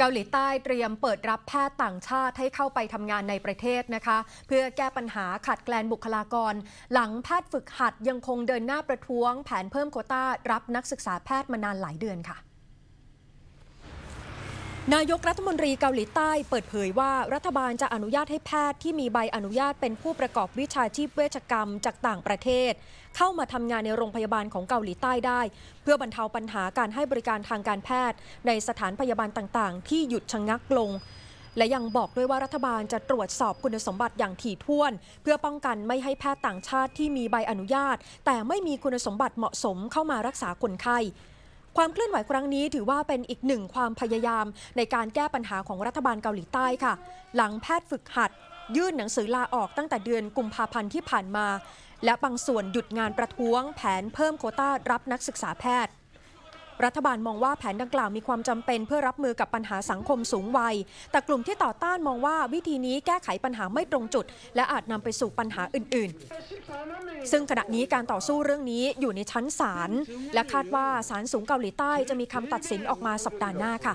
เกาหลีใต้เตรียมเปิดรับแพทย์ต่างชาติให้เข้าไปทำงานในประเทศนะคะ เพื่อแก้ปัญหาขาดแคลนบุคลากร หลังแพทย์ฝึกหัดยังคงเดินหน้าประท้วงแผนเพิ่มโคต้า รับนักศึกษาแพทย์มานานหลายเดือนค่ะนายกรัฐมนตรีเกาหลีใต้เปิดเผยว่ารัฐบาลจะอนุญาตให้แพทย์ที่มีใบอนุญาตเป็นผู้ประกอบวิชาชีพเวชกรรมจากต่างประเทศ เข้ามาทำงานในโรงพยาบาลของเกาหลีใต้ได้ เพื่อบรรเทาปัญหาการให้บริการทางการแพทย์ ในสถานพยาบาลต่างๆ ที่หยุดชะงักลง และยังบอกด้วยว่ารัฐบาลจะตรวจสอบคุณสมบัติอย่างถี่ถ้วน เพื่อป้องกันไม่ให้แพทย์ต่างชาติที่มีใบอนุญาต แต่ไม่มีคุณสมบัติเหมาะสม เข้ามารักษาคนไข้ความเคลื่อนไหวครั้งนี้ถือว่าเป็นอีกหนึ่งความพยายามในการแก้ปัญหาของรัฐบาลเกาหลีใต้ค่ะ หลังแพทย์ฝึกหัด ยื่นหนังสือลาออกตั้งแต่เดือนกุมภาพันธ์ที่ผ่านมา และบางส่วนหยุดงานประท้วงแผนเพิ่มโคต้ารับนักศึกษาแพทย์รัฐบาลมองว่าแผนดังกล่าวมีความจำเป็นเพื่อรับมือกับปัญหาสังคมสูงวัย แต่กลุ่มที่ต่อต้านมองว่าวิธีนี้แก้ไขปัญหาไม่ตรงจุด และอาจนำไปสู่ปัญหาอื่นๆ ซึ่งขณะนี้การต่อสู้เรื่องนี้อยู่ในชั้นศาลและคาดว่าศาลสูงเกาหลีใต้จะมีคำตัดสินออกมาสัปดาห์หน้าค่ะ